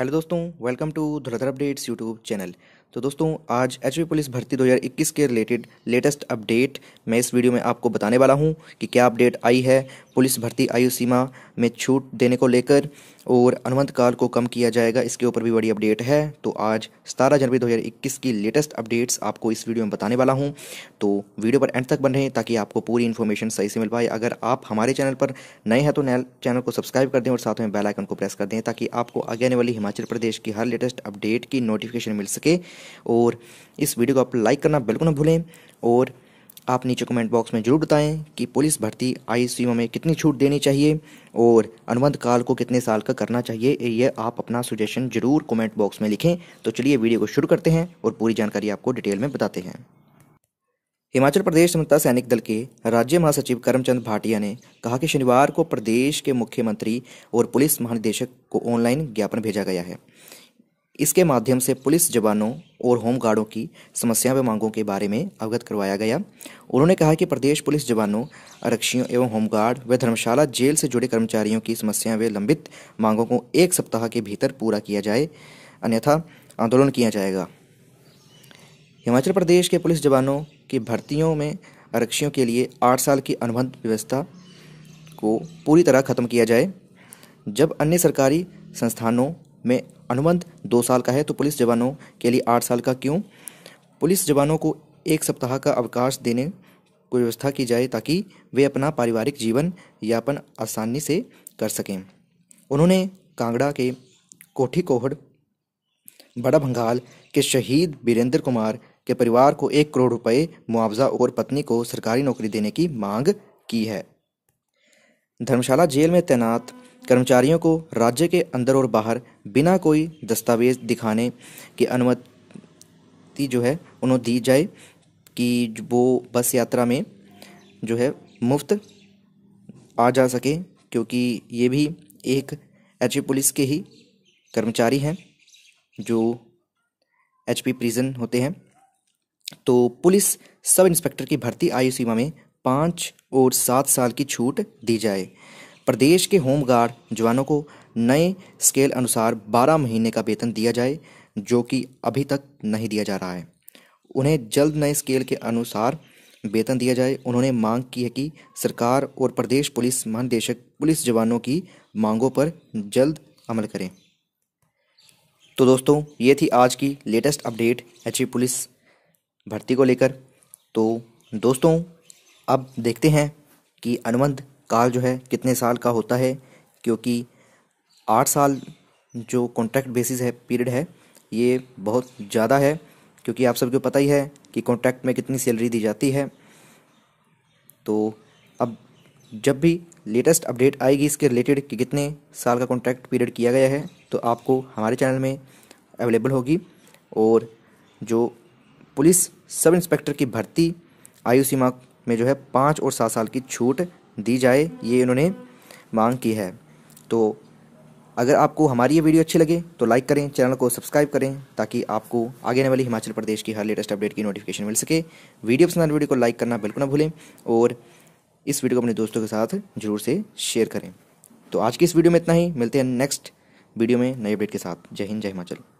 hello दोस्तों welcome to Dhauladhar updates YouTube channel तो दोस्तों आज एच पुलिस भर्ती 2021 के रिलेटेड लेटेस्ट अपडेट मैं इस वीडियो में आपको बताने वाला हूं कि क्या अपडेट आई है पुलिस भर्ती आयु सीमा में छूट देने को लेकर और अनुबंध काल को कम किया जाएगा इसके ऊपर भी बड़ी अपडेट है तो आज सतारह जनवरी 2021 की लेटेस्ट अपडेट्स आपको इस वीडियो में बताने वाला हूँ तो वीडियो पर एंड तक बन रहे ताकि आपको पूरी इन्फॉर्मेशन सही से मिल पाए अगर आप हमारे चैनल पर नए हैं तो नए चैनल को सब्सक्राइब कर दें और साथ में बेलाइकन को प्रेस कर दें ताकि आपको आगे आने वाली हिमाचल प्रदेश की हर लेटेस्ट अपडेट की नोटिफिकेशन मिल सके और इस वीडियो को आप लाइक करना बिल्कुल ना भूलें और आप नीचे कमेंट बॉक्स में जरूर बताएं कि पुलिस भर्ती आई में कितनी छूट देनी चाहिए और अनुबंध काल को कितने साल का करना चाहिए ये आप अपना सुजेशन जरूर कमेंट बॉक्स में लिखें तो चलिए वीडियो को शुरू करते हैं और पूरी जानकारी आपको डिटेल में बताते हैं हिमाचल प्रदेश समता सैनिक दल के राज्य महासचिव करमचंद भाटिया ने कहा कि शनिवार को प्रदेश के मुख्यमंत्री और पुलिस महानिदेशक को ऑनलाइन ज्ञापन भेजा गया है इसके माध्यम से पुलिस जवानों और होमगार्डों की समस्या व मांगों के बारे में अवगत करवाया गया उन्होंने कहा कि प्रदेश पुलिस जवानों आरक्षियों एवं होमगार्ड व धर्मशाला जेल से जुड़े कर्मचारियों की समस्या व लंबित मांगों को एक सप्ताह के भीतर पूरा किया जाए अन्यथा आंदोलन किया जाएगा हिमाचल प्रदेश के पुलिस जवानों की भर्तियों में आरक्षियों के लिए आठ साल की अनुबंध व्यवस्था को पूरी तरह खत्म किया जाए जब अन्य सरकारी संस्थानों में अनुबंध दो साल का है तो पुलिस जवानों के लिए आठ साल का क्यों पुलिस जवानों को एक सप्ताह का अवकाश देने की व्यवस्था की जाए ताकि वे अपना पारिवारिक जीवन यापन आसानी से कर सकें उन्होंने कांगड़ा के कोठी कोहड़ बड़ा भंगाल के शहीद वीरेंद्र कुमार के परिवार को एक करोड़ रुपए मुआवजा और पत्नी को सरकारी नौकरी देने की मांग की है धर्मशाला जेल में तैनात कर्मचारियों को राज्य के अंदर और बाहर बिना कोई दस्तावेज दिखाने की अनुमति जो है उन्हें दी जाए कि वो बस यात्रा में जो है मुफ्त आ जा सके क्योंकि ये भी एक एच पुलिस के ही कर्मचारी हैं जो एच पी प्रिजन होते हैं तो पुलिस सब इंस्पेक्टर की भर्ती आयु सीमा में पाँच और सात साल की छूट दी जाए प्रदेश के होमगार्ड जवानों को नए स्केल अनुसार 12 महीने का वेतन दिया जाए जो कि अभी तक नहीं दिया जा रहा है उन्हें जल्द नए स्केल के अनुसार वेतन दिया जाए उन्होंने मांग की है कि सरकार और प्रदेश पुलिस महानिदेशक पुलिस जवानों की मांगों पर जल्द अमल करें तो दोस्तों ये थी आज की लेटेस्ट अपडेट एच पुलिस भर्ती को लेकर तो दोस्तों अब देखते हैं कि अनुबंध काल जो है कितने साल का होता है क्योंकि आठ साल जो कॉन्ट्रैक्ट बेसिस है पीरियड है ये बहुत ज़्यादा है क्योंकि आप सबको पता ही है कि कॉन्ट्रैक्ट में कितनी सैलरी दी जाती है तो अब जब भी लेटेस्ट अपडेट आएगी इसके रिलेटेड कि कितने साल का कॉन्ट्रैक्ट पीरियड किया गया है तो आपको हमारे चैनल में अवेलेबल होगी और जो पुलिस सब इंस्पेक्टर की भर्ती आयु सीमा में जो है पाँच और सात साल की छूट दी जाए ये इन्होंने मांग की है तो अगर आपको हमारी ये वीडियो अच्छी लगे तो लाइक करें चैनल को सब्सक्राइब करें ताकि आपको आगे आने वाली हिमाचल प्रदेश की हर लेटेस्ट अपडेट की नोटिफिकेशन मिल सके वीडियो पसंद वीडियो को लाइक करना बिल्कुल ना भूलें और इस वीडियो को अपने दोस्तों के साथ जरूर से शेयर करें तो आज की इस वीडियो में इतना ही मिलते हैं नेक्स्ट वीडियो में नए अपडेट के साथ जय हिंद जय हिमाचल